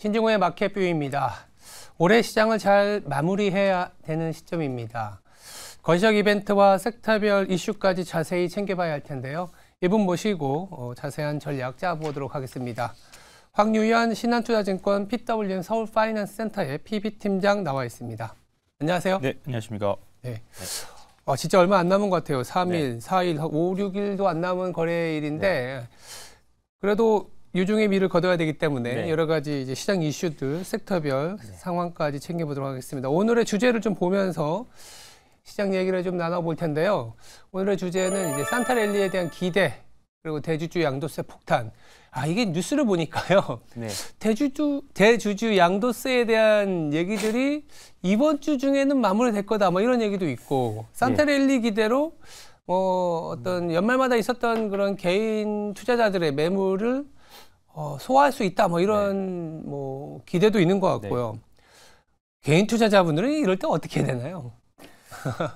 신중호의 마켓 뷰입니다. 올해 시장을 잘 마무리해야 되는 시점입니다. 거시적 이벤트와 섹터별 이슈까지 자세히 챙겨봐야 할 텐데요. 이분 모시고 어, 자세한 전략 짜보도록 하겠습니다. 황유현 신한투자증권 PWN 서울파이낸스센터의 PB팀장 나와 있습니다. 안녕하세요. 네, 안녕하십니까. 네. 아, 진짜 얼마 안 남은 것 같아요. 3일, 네. 4일, 5, 6일도 안 남은 거래일인데 네. 그래도 유종의 미를 거둬야 되기 때문에 네. 여러 가지 이제 시장 이슈들, 섹터별 네. 상황까지 챙겨보도록 하겠습니다. 오늘의 주제를 좀 보면서 시장 얘기를 좀 나눠볼 텐데요. 오늘의 주제는 이제 산타랠리에 대한 기대, 그리고 대주주 양도세 폭탄. 아, 이게 뉴스를 보니까요. 네. 대주주, 대주주 양도세에 대한 얘기들이 이번 주 중에는 마무리될 거다. 뭐 이런 얘기도 있고, 산타랠리 네. 기대로 어, 어떤 연말마다 있었던 그런 개인 투자자들의 매물을 어, 소화할 수 있다 뭐 이런 네. 뭐 기대도 있는 것 같고요. 네. 개인 투자자분들은 이럴 때 어떻게 해야 되나요?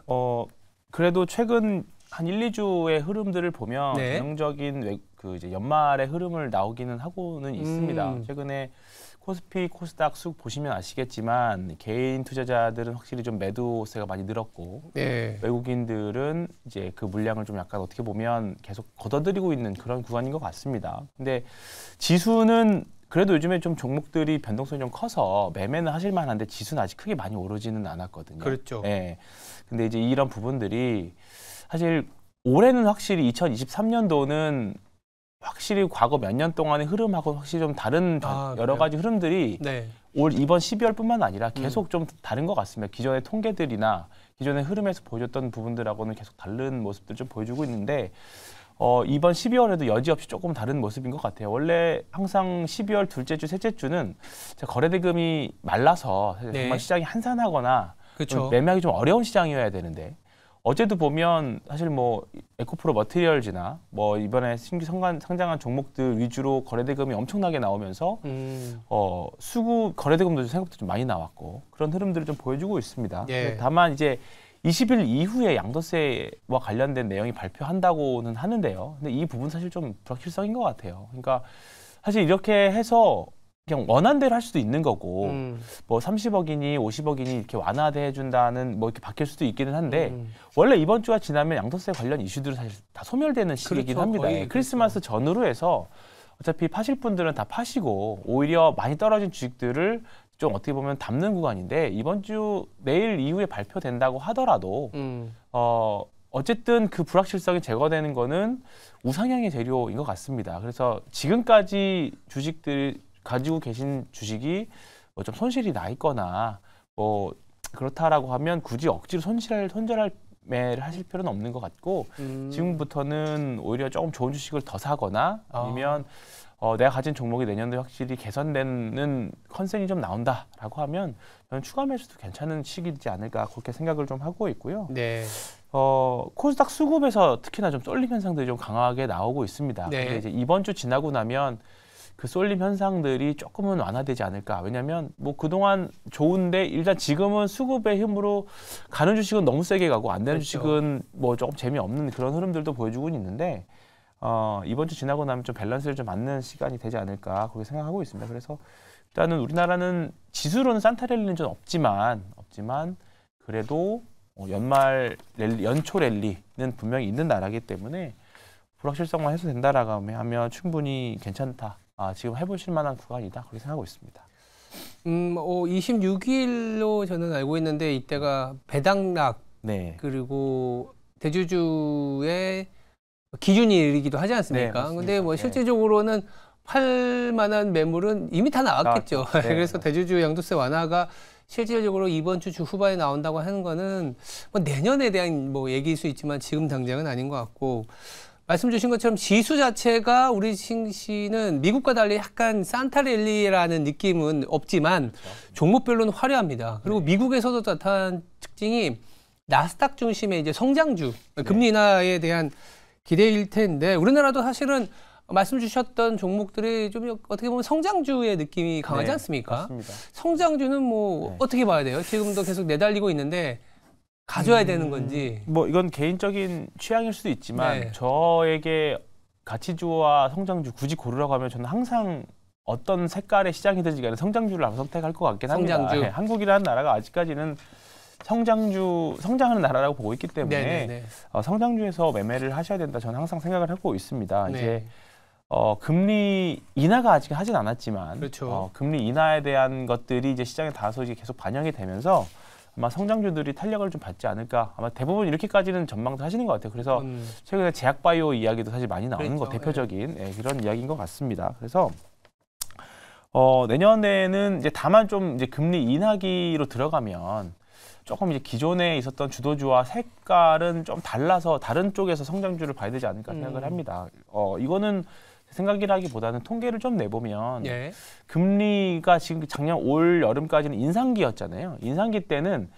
어 그래도 최근 한 1, 2주의 흐름들을 보면 네. 전형적인 외, 그 이제 연말의 흐름을 나오기는 하고는 있습니다. 음. 최근에 코스피, 코스닥 쑥 보시면 아시겠지만 개인 투자자들은 확실히 좀 매도세가 많이 늘었고 네. 외국인들은 이제 그 물량을 좀 약간 어떻게 보면 계속 걷어들이고 있는 그런 구간인 것 같습니다. 근데 지수는 그래도 요즘에 좀 종목들이 변동성이 좀 커서 매매는 하실 만한데 지수는 아직 크게 많이 오르지는 않았거든요. 그렇죠. 예. 근데 이제 이런 부분들이 사실 올해는 확실히 2023년도는 확실히 과거 몇 년 동안의 흐름하고 확실히 좀 다른 아, 여러 그래요? 가지 흐름들이 네. 올 이번 12월뿐만 아니라 음. 계속 음. 좀 다른 것 같습니다. 기존의 통계들이나 기존의 흐름에서 보여줬던 부분들하고는 계속 다른 모습들 좀 보여주고 있는데 어, 이번 12월에도 여지없이 조금 다른 모습인 것 같아요. 원래 항상 12월 둘째 주, 셋째 주는 거래 대금이 말라서 네. 정말 시장이 한산하거나 그쵸. 매매하기 좀 어려운 시장이어야 되는데 어제도 보면 사실 뭐 에코프로 머티리얼즈나 뭐 이번에 신규 상관, 상장한 종목들 위주로 거래대금이 엄청나게 나오면서 음. 어, 수구 거래대금도 생각보다 좀 많이 나왔고 그런 흐름들을 좀 보여주고 있습니다. 예. 다만 이제 20일 이후에 양도세와 관련된 내용이 발표한다고는 하는데요. 근데 이 부분 사실 좀 불확실성인 것 같아요. 그러니까 사실 이렇게 해서 그냥 원한대로 할 수도 있는 거고 음. 뭐 30억이니 50억이니 이렇게 완화돼 준다는뭐 이렇게 바뀔 수도 있기는 한데 음, 음. 원래 이번 주가 지나면 양도세 관련 이슈들은 사실 다 소멸되는 그렇죠, 시기이긴 그렇죠, 합니다. 예, 그렇죠. 크리스마스 그렇죠. 전후로 해서 어차피 파실 분들은 다 파시고 오히려 많이 떨어진 주식들을 좀 어떻게 보면 담는 구간인데 이번 주 내일 이후에 발표된다고 하더라도 음. 어 어쨌든 그 불확실성이 제거되는 거는 우상향의 재료인 것 같습니다. 그래서 지금까지 주식들 가지고 계신 주식이 뭐좀 손실이 나 있거나 뭐 그렇다라고 하면 굳이 억지로 손실할 손절할 매를 하실 필요는 없는 것 같고 음. 지금부터는 오히려 조금 좋은 주식을 더 사거나 아. 아니면 어. 어 내가 가진 종목이 내년도에 확실히 개선되는 컨셉이 좀 나온다라고 하면 저는 추가 매수도 괜찮은 시기이지 않을까 그렇게 생각을 좀 하고 있고요. 네. 어, 코스닥 수급에서 특히나 좀 쏠림 현상들이 좀 강하게 나오고 있습니다. 네. 근데 이제 이번 주 지나고 나면 그 쏠림 현상들이 조금은 완화되지 않을까. 왜냐면뭐 그동안 좋은데 일단 지금은 수급의 힘으로 가는 주식은 너무 세게 가고 안 되는 그렇죠. 주식은 뭐 조금 재미없는 그런 흐름들도 보여주고 있는데 어, 이번 주 지나고 나면 좀 밸런스를 좀 맞는 시간이 되지 않을까 그렇게 생각하고 있습니다. 그래서 일단은 우리나라는 지수로는 산타 랠리는 좀 없지만 없지만 그래도 어, 연말 랠리, 연초 랠리는 분명히 있는 나라기 때문에 불확실성만 해소된다라고 하면 충분히 괜찮다. 아, 지금 해보실 만한 구간이다 그렇게 생각하고 있습니다. 음, 뭐, 어, 26일로 저는 알고 있는데 이때가 배당락 네. 그리고 대주주의 기준일이기도 하지 않습니까? 네, 근데 뭐 네. 실제적으로는 팔 만한 매물은 이미 다 나왔겠죠. 아, 네. 그래서 대주주 양도세 완화가 실질적으로 이번 주 주 후반에 나온다고 하는 거는 뭐 내년에 대한 뭐 얘기일 수 있지만 지금 당장은 아닌 것 같고 말씀 주신 것처럼 지수 자체가 우리 싱씨는 미국과 달리 약간 산타랠리라는 느낌은 없지만 그렇죠. 음. 종목별로는 화려합니다. 그리고 네. 미국에서도 나타난 특징이 나스닥 중심의 이제 성장주 네. 금리 인하에 대한 기대일 텐데 우리나라도 사실은 말씀 주셨던 종목들이 좀 어떻게 보면 성장주의 느낌이 강하지 네, 않습니까? 맞습니다. 성장주는 뭐 네. 어떻게 봐야 돼요? 지금도 계속 내달리고 있는데 가져야 음. 되는 건지. 뭐 이건 개인적인 취향일 수도 있지만 네. 저에게 가치주와 성장주 굳이 고르라고 하면 저는 항상 어떤 색깔의 시장이든지 간에 성장주를 앞서 선택할 것 같긴 성장주. 합니다. 예, 네, 한국이라는 나라가 아직까지는 성장주 성장하는 나라라고 보고 있기 때문에 네네네. 네, 네. 어, 성장주에서 매매를 하셔야 된다. 저는 항상 생각을 하고 있습니다. 네. 이제 어, 금리 인하가 아직 하진 않았지만 그렇죠. 어, 금리 인하에 대한 것들이 이제 시장에 다소 이제 계속 반영이 되면서 아마 성장주들이 탄력을 좀 받지 않을까. 아마 대부분 이렇게까지는 전망도 하시는 것 같아요. 그래서 음. 최근에 제약바이오 이야기도 사실 많이 나오는 그렇죠. 거 네. 대표적인 예. 예, 그런 이야기인 것 같습니다. 그래서 어, 내년에는 이제 다만 좀 이제 금리 인하기로 들어가면 조금 이제 기존에 있었던 주도주와 색깔은 좀 달라서 다른 쪽에서 성장주를 봐야 되지 않을까 생각을 음. 합니다. 어, 이거는 생각이라기보다는 통계를 좀 내보면 예. 금리가 지금 작년 올 여름까지는 인상기였잖아요. 인상기 때는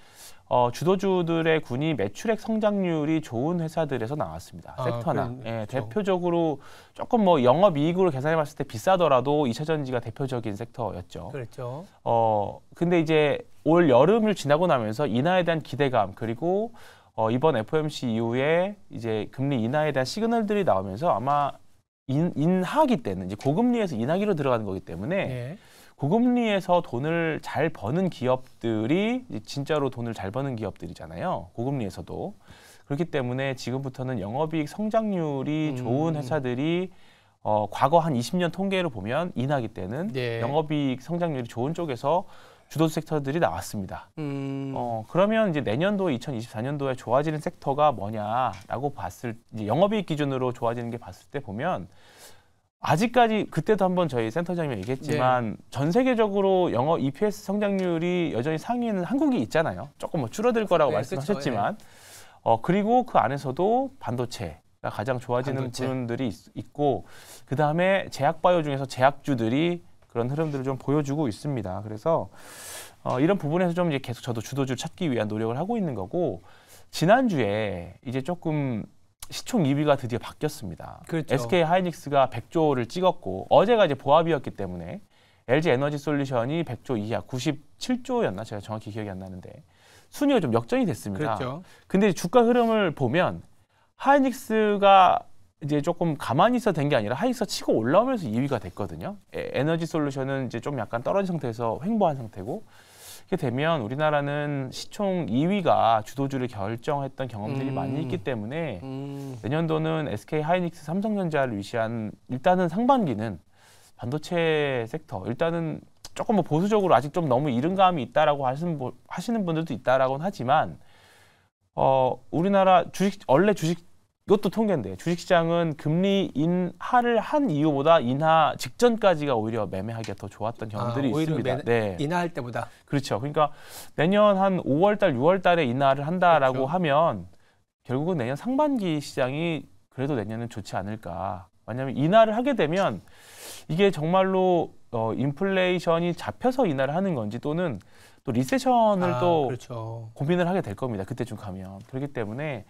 어, 주도주들의 군이 매출액 성장률이 좋은 회사들에서 나왔습니다. 아, 섹터나. 그 예, 그렇죠. 대표적으로 조금 뭐 영업이익으로 계산해 봤을 때 비싸더라도 이차전지가 대표적인 섹터였죠. 그렇죠. 어, 근데 이제 올 여름을 지나고 나면서 인하에 대한 기대감 그리고 어, 이번 FOMC 이후에 이제 금리 인하에 대한 시그널들이 나오면서 아마 인, 인하기 때는 이제 고금리에서 인하기로 들어가는 거기 때문에 예. 고금리에서 돈을 잘 버는 기업들이 진짜로 돈을 잘 버는 기업들이잖아요. 고금리에서도 그렇기 때문에 지금부터는 영업이익 성장률이 음. 좋은 회사들이 어, 과거 한 20년 통계를 보면 인하기 때는 예. 영업이익 성장률이 좋은 쪽에서 주도 섹터들이 나왔습니다. 음. 어, 그러면 이제 내년도 2024년도에 좋아지는 섹터가 뭐냐라고 봤을 이제 영업이익 기준으로 좋아지는 게 봤을 때 보면 아직까지 그때도 한번 저희 센터장님이 얘기했지만 네. 전 세계적으로 영업 EPS 성장률이 여전히 상위는 한국이 있잖아요. 조금 뭐 줄어들 거라고 네, 말씀하셨지만 그쵸, 네. 어 그리고 그 안에서도 반도체 가장 좋아지는 부 분들이 있고 그 다음에 제약 바이오 중에서 제약주들이 그런 흐름들을 좀 보여주고 있습니다. 그래서 어, 이런 부분에서 좀 이제 계속 저도 주도주를 찾기 위한 노력을 하고 있는 거고 지난주에 이제 조금 시총 2위가 드디어 바뀌었습니다. 그렇죠. SK 하이닉스가 100조를 찍었고 어제가 이제 보합이었기 때문에 LG 에너지 솔루션이 100조 이하 97조였나 제가 정확히 기억이 안 나는데 순위가 좀 역전이 됐습니다. 그렇죠. 근데 주가 흐름을 보면 하이닉스가 이제 조금 가만히 있어 된 게 아니라 하이서 치고 올라오면서 2위가 됐거든요. 에너지 솔루션은 이제 좀 약간 떨어진 상태에서 횡보한 상태고 이렇게 되면 우리나라는 시총 2위가 주도주를 결정했던 경험들이 음. 많이 있기 때문에 음. 내년도는 SK 하이닉스, 삼성전자를 위시한 일단은 상반기는 반도체 섹터 일단은 조금 뭐 보수적으로 아직 좀 너무 이른 감이 있다라고 하시는, 분들도 있다라고는 하지만 어 우리나라 주식 원래 주식 이것도 통계인데 주식시장은 금리 인하를 한 이유보다 인하 직전까지가 오히려 매매하기가 더 좋았던 아, 경험들이 아, 있습니다. 매, 네. 인하할 때보다. 그렇죠. 그러니까 내년 한 5월달, 6월달에 인하를 한다라고 그렇죠. 하면 결국은 내년 상반기 시장이 그래도 내년은 좋지 않을까. 왜냐하면 인하를 하게 되면 이게 정말로 어, 인플레이션이 잡혀서 인하를 하는 건지 또는 또 리세션을 아, 또 그렇죠. 고민을 하게 될 겁니다. 그때쯤 가면. 그렇기 때문에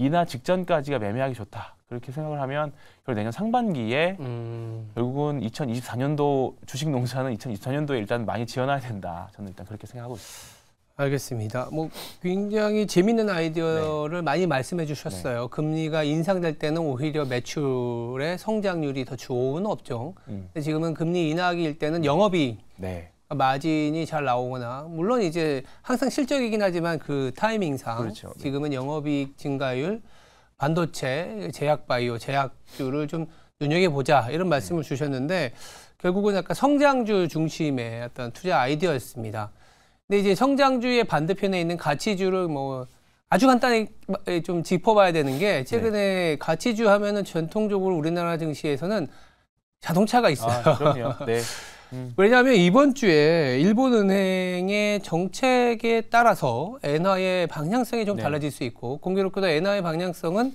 이나 직전까지가 매매하기 좋다. 그렇게 생각을 하면 결국 내년 상반기에 음. 결국은 2024년도 주식 농사는 2024년도에 일단 많이 지어놔야 된다. 저는 일단 그렇게 생각하고 있습니다. 알겠습니다. 뭐 굉장히 재밌는 아이디어를 네. 많이 말씀해 주셨어요. 네. 금리가 인상될 때는 오히려 매출의 성장률이 더 좋은 업종. 음. 근데 지금은 금리 인하기일 때는 영업이 네. 마진이 잘 나오거나 물론 이제 항상 실적이긴 하지만 그 타이밍상 그렇죠. 네. 지금은 영업이익 증가율 반도체 제약 바이오 제약주를 좀 눈여겨 보자 이런 말씀을 네. 주셨는데 결국은 약간 성장주 중심의 어떤 투자 아이디어였습니다. 근데 이제 성장주의 반대편에 있는 가치주를 뭐 아주 간단히 좀 짚어봐야 되는 게 최근에 네. 가치주 하면은 전통적으로 우리나라 증시에서는 자동차가 있어요. 아, 그럼요. 네. 음. 왜냐하면 이번 주에 일본은행의 정책에 따라서 엔화의 방향성이 좀 네. 달라질 수 있고 공교롭게도 엔화의 방향성은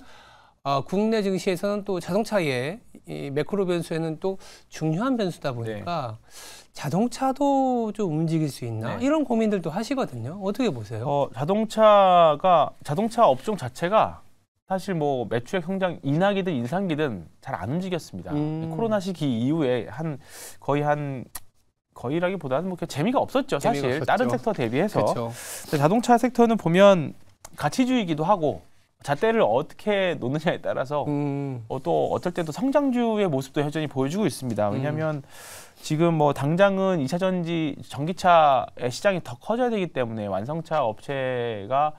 어, 국내 증시에서는 또 자동차의 이 매크로 변수에는 또 중요한 변수다 보니까 네. 자동차도 좀 움직일 수 있나 네. 이런 고민들도 하시거든요. 어떻게 보세요? 어, 자동차가 자동차 업종 자체가 사실 뭐 매출액 성장 인하기든 인상기든 잘 안 움직였습니다. 음. 코로나 시기 이후에 한 거의 한 거의라기보다는 뭐 재미가 없었죠 재미가 사실 없었죠. 다른 섹터 대비해서 그쵸. 자동차 섹터는 보면 가치주의기도 하고 잣대를 어떻게 놓느냐에 따라서 음. 어, 또 어떨 때도 성장주의 모습도 여전히 보여주고 있습니다. 왜냐하면 음. 지금 뭐 당장은 이차 전지 전기차의 시장이 더 커져야 되기 때문에 완성차 업체가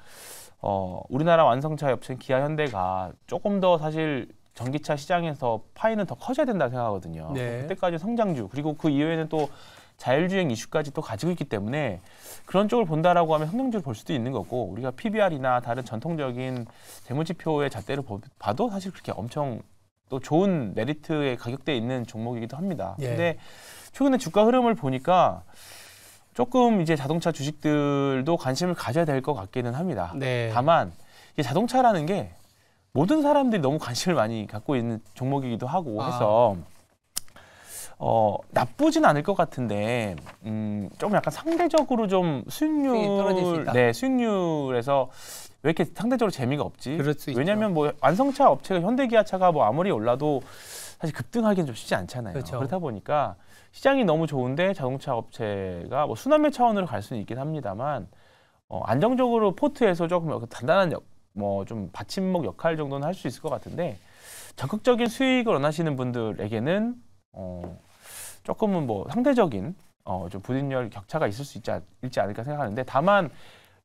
어, 우리나라 완성차 업체인 기아 현대가 조금 더 사실 전기차 시장에서 파이는 더 커져야 된다 고 생각하거든요. 네. 그때까지 성장주 그리고 그 이후에는 또 자율주행 이슈까지 또 가지고 있기 때문에 그런 쪽을 본다라고 하면 성장주를 볼 수도 있는 거고 우리가 PBR이나 다른 전통적인 재무지표의 잣대를 봐도 사실 그렇게 엄청 또 좋은 메리트의 가격대에 있는 종목이기도 합니다. 예. 근데 최근에 주가 흐름을 보니까 조금 이제 자동차 주식들도 관심을 가져야 될 것 같기는 합니다. 네. 다만 이 자동차라는 게 모든 사람들이 너무 관심을 많이 갖고 있는 종목이기도 하고 아. 해서 어, 나쁘진 않을 것 같은데 음, 좀 약간 상대적으로 좀 수익률 네, 수익률에서 왜 이렇게 상대적으로 재미가 없지? 왜냐하면 뭐 완성차 업체가 현대기아차가 뭐 아무리 올라도 사실 급등하기는 좀 쉽지 않잖아요. 그렇죠. 그렇다 보니까 시장이 너무 좋은데 자동차 업체가 뭐 순환매 차원으로 갈 수는 있긴 합니다만 어, 안정적으로 포트에서 조금 그 단단한 뭐좀 받침목 역할 정도는 할 수 있을 것 같은데 적극적인 수익을 원하시는 분들에게는 어, 조금은 뭐 상대적인 어, 좀부진열 격차가 있을 수 있지, 않, 있지 않을까 생각하는데 다만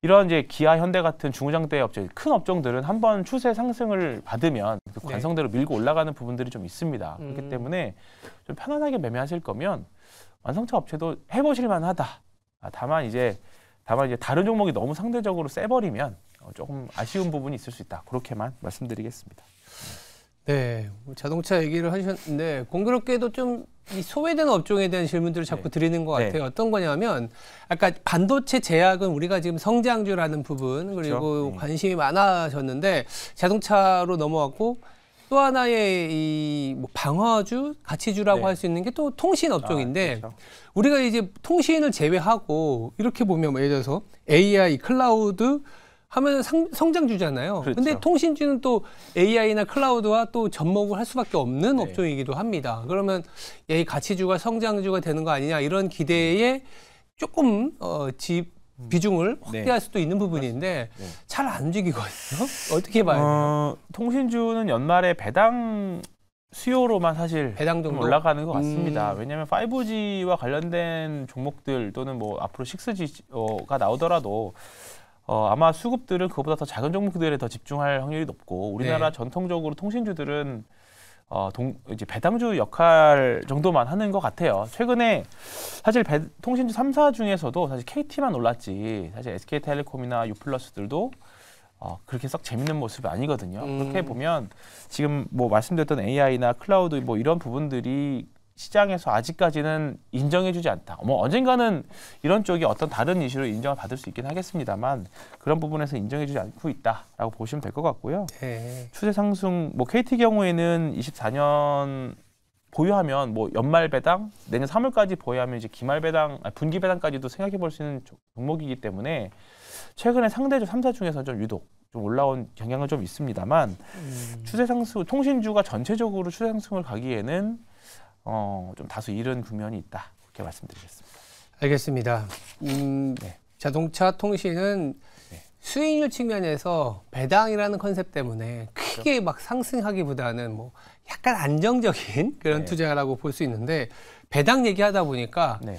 이런 이제 기아, 현대 같은 중장대 업체 큰 업종들은 한번 추세 상승을 받으면 그 네. 관성대로 밀고 올라가는 부분들이 좀 있습니다. 음. 그렇기 때문에 좀 편안하게 매매하실 거면 완성차 업체도 해보실 만하다. 아, 다만 이제 다만 이제 다른 종목이 너무 상대적으로 세버리면 어, 조금 아쉬운 부분이 있을 수 있다. 그렇게만 말씀드리겠습니다. 네, 자동차 얘기를 하셨는데 공교롭게도 좀이 소외된 업종에 대한 질문들을 자꾸 네. 드리는 것 네. 같아요. 네. 어떤 거냐면 아까 반도체 제약은 우리가 지금 성장주라는 부분 그리고 그렇죠? 네. 관심이 많아졌는데 자동차로 넘어왔고 또 하나의 이뭐 방어주, 가치주라고 네. 할수 있는 게 또 통신 업종인데 아, 그렇죠. 우리가 이제 통신을 제외하고 이렇게 보면 예를 들어서 AI, 클라우드 하면 상, 성장주잖아요. 그렇 근데 통신주는 또 AI나 클라우드와 또 접목을 할 수밖에 없는 네. 업종이기도 합니다. 그러면 이 가치주가 성장주가 되는 거 아니냐 이런 기대에 조금 어, 집 음. 비중을 네. 확대할 네. 수도 있는 부분인데 네. 잘안 움직이거든요. 어떻게 봐야 돼요? 어, 통신주는 연말에 배당 수요로만 사실 배당 정도? 올라가는 것 같습니다. 음. 왜냐하면 5G와 관련된 종목들 또는 뭐 앞으로 6G가 나오더라도 어, 아마 수급들은 그보다 더 작은 종목들에 더 집중할 확률이 높고 우리나라 네. 전통적으로 통신주들은 어, 동, 이제 배당주 역할 정도만 하는 것 같아요. 최근에 사실 배, 통신주 삼사 중에서도 사실 KT만 올랐지 사실 SK텔레콤이나 유플러스들도 어, 그렇게 썩 재밌는 모습이 아니거든요. 음. 그렇게 보면 지금 뭐 말씀드렸던 AI나 클라우드 뭐 이런 부분들이 시장에서 아직까지는 인정해주지 않다. 뭐 언젠가는 이런 쪽이 어떤 다른 이슈로 인정을 받을 수 있긴 하겠습니다만 그런 부분에서 인정해주지 않고 있다라고 보시면 될 것 같고요. 네. 추세 상승 뭐 KT 경우에는 24년 보유하면 뭐 연말 배당 내년 3월까지 보유하면 이제 기말 배당 아니, 분기 배당까지도 생각해 볼 수 있는 종목이기 때문에 최근에 상대적 3사 중에서 좀 유독 좀 올라온 경향은 좀 있습니다만 음. 추세 상승 통신주가 전체적으로 추세 상승을 가기에는 어, 좀 다소 이른 국면이 있다. 그렇게 말씀드리겠습니다. 알겠습니다. 음, 네. 자동차 통신은 네. 수익률 측면에서 배당이라는 컨셉 때문에 그렇죠. 크게 막 상승하기보다는 뭐 약간 안정적인 그런 네. 투자라고 볼 수 있는데 배당 얘기하다 보니까 네.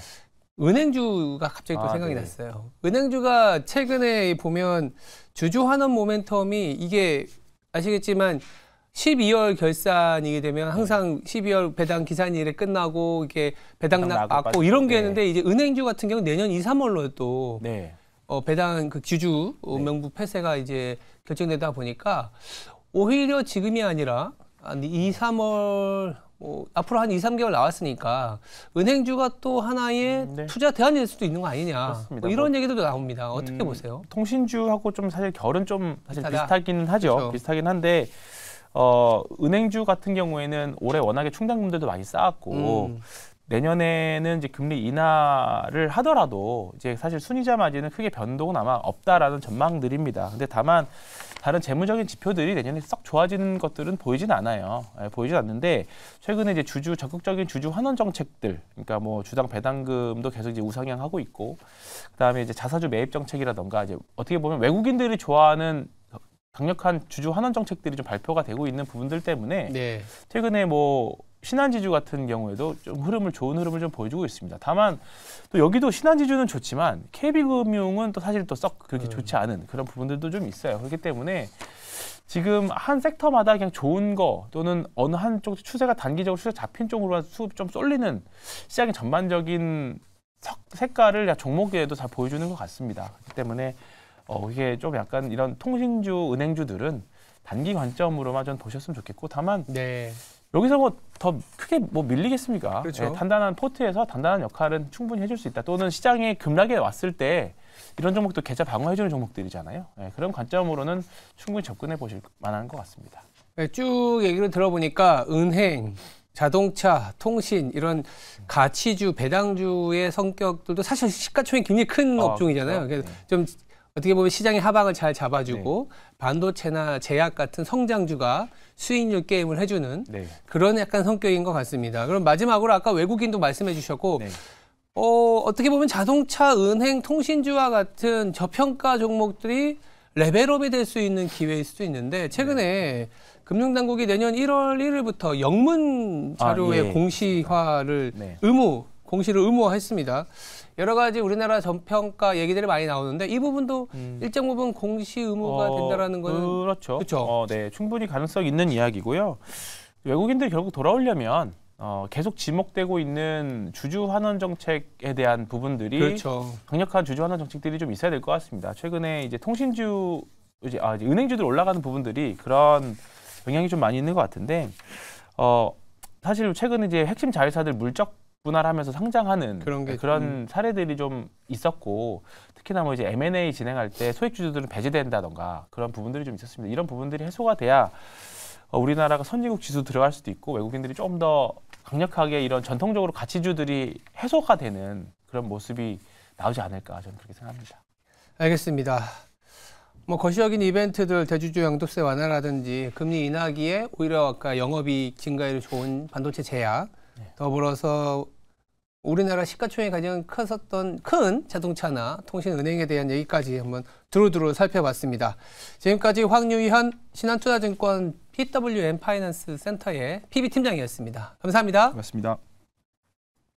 은행주가 갑자기 또 아, 생각이 네 났어요. 은행주가 최근에 보면 주주 환원 모멘텀이 이게 아시겠지만 12월 결산이 되면 항상 네. 12월 배당 기산일에 끝나고 이렇게 배당 나고 이런 게 네. 있는데 이제 은행주 같은 경우 내년 2, 3월로 또 네. 어, 배당 그 기주 어, 네. 명부 폐쇄가 이제 결정되다 보니까 오히려 지금이 아니라 한 2, 3월 뭐 앞으로 한 2, 3개월 나왔으니까 은행주가 또 하나의 음, 네. 투자 대안일 수도 있는 거 아니냐. 뭐 이런 뭐, 얘기도 나옵니다. 어떻게 음, 보세요? 통신주하고 좀 사실 결은 좀 사실 비슷하기는 하죠. 그렇죠. 비슷하긴 한데 어, 은행주 같은 경우에는 올해 워낙에 충당금들도 많이 쌓았고 음. 내년에는 이제 금리 인하를 하더라도 이제 사실 순이자 마진은 크게 변동은 아마 없다라는 전망들입니다. 근데 다만 다른 재무적인 지표들이 내년에 썩 좋아지는 것들은 보이진 않아요. 예, 보이진 않는데 최근에 이제 주주 적극적인 주주 환원 정책들, 그러니까 뭐 주당 배당금도 계속 이제 우상향하고 있고, 그다음에 이제 자사주 매입 정책이라던가 이제 어떻게 보면 외국인들이 좋아하는 강력한 주주 환원 정책들이 좀 발표가 되고 있는 부분들 때문에 네. 최근에 뭐 신한지주 같은 경우에도 좀 흐름을 좋은 흐름을 좀 보여주고 있습니다. 다만 또 여기도 신한지주는 좋지만 KB금융은 또 사실 또 썩 그렇게 음. 좋지 않은 그런 부분들도 좀 있어요. 그렇기 때문에 지금 한 섹터마다 그냥 좋은 거 또는 어느 한쪽 추세가 단기적으로 추세 잡힌 쪽으로 만 수급 좀 쏠리는 시장의 전반적인 색깔을 종목에도 잘 보여주는 것 같습니다. 그렇기 때문에 어, 이게좀 약간 이런 통신주, 은행주들은 단기 관점으로만 좀 보셨으면 좋겠고 다만 네. 여기서 뭐 더 크게 뭐 밀리겠습니까? 그렇죠. 예, 단단한 포트에서 단단한 역할은 충분히 해줄 수 있다. 또는 시장에 급락에 왔을 때 이런 종목도 계좌 방어해주는 종목들이잖아요. 예, 그런 관점으로는 충분히 접근해 보실 만한 것 같습니다. 네, 쭉 얘기를 들어보니까 은행, 자동차, 통신 이런 가치주, 배당주의 성격들도 사실 시가총액 굉장히 큰 어, 업종이잖아요. 그렇죠. 그래서 그렇죠? 좀 어떻게 보면 시장의 하방을 잘 잡아주고 네. 반도체나 제약 같은 성장주가 수익률 게임을 해주는 네. 그런 약간 성격인 것 같습니다. 그럼 마지막으로 아까 외국인도 말씀해 주셨고 네. 어, 어떻게 보면 자동차, 은행, 통신주와 같은 저평가 종목들이 레벨업이 될 수 있는 기회일 수도 있는데 최근에 네. 금융당국이 내년 1월 1일부터 영문 자료의 아, 예. 공시화를 네. 의무 공시를 의무화했습니다. 여러 가지 우리나라 전평가 얘기들이 많이 나오는데 이 부분도 음. 일정 부분 공시 의무가 어, 된다라는 거는 그렇죠. 그렇죠. 어, 네, 충분히 가능성 있는 이야기고요. 외국인들 결국 돌아오려면 어, 계속 지목되고 있는 주주 환원 정책에 대한 부분들이 그렇죠. 강력한 주주 환원 정책들이 좀 있어야 될 것 같습니다. 최근에 이제 통신주 이제, 아, 이제 은행주들 올라가는 부분들이 그런 영향이 좀 많이 있는 것 같은데 어, 사실 최근 이제 핵심 자회사들 물적 분할하면서 성장하는 그런, 게 그런 음. 사례들이 좀 있었고 특히나 뭐 이제 M&A 진행할 때 소액 주주들은 배제된다던가 그런 부분들이 좀 있었습니다. 이런 부분들이 해소가 돼야 어, 우리나라가 선진국 지수 들어갈 수도 있고 외국인들이 좀 더 강력하게 이런 전통적으로 가치주들이 해소가 되는 그런 모습이 나오지 않을까 저는 그렇게 생각합니다. 알겠습니다. 뭐 거시적인 이벤트들 대주주 양도세 완화라든지 금리 인하기에 오히려 아까 영업이익 증가율 좋은 반도체 제약 네. 더불어서 우리나라 시가총액 가장 컸었던 큰 자동차나 통신은행에 대한 얘기까지 한번 두루두루 살펴봤습니다. 지금까지 황유현 신한투자증권 PWM 파이낸스 센터의 PB팀장이었습니다. 감사합니다. 고맙습니다.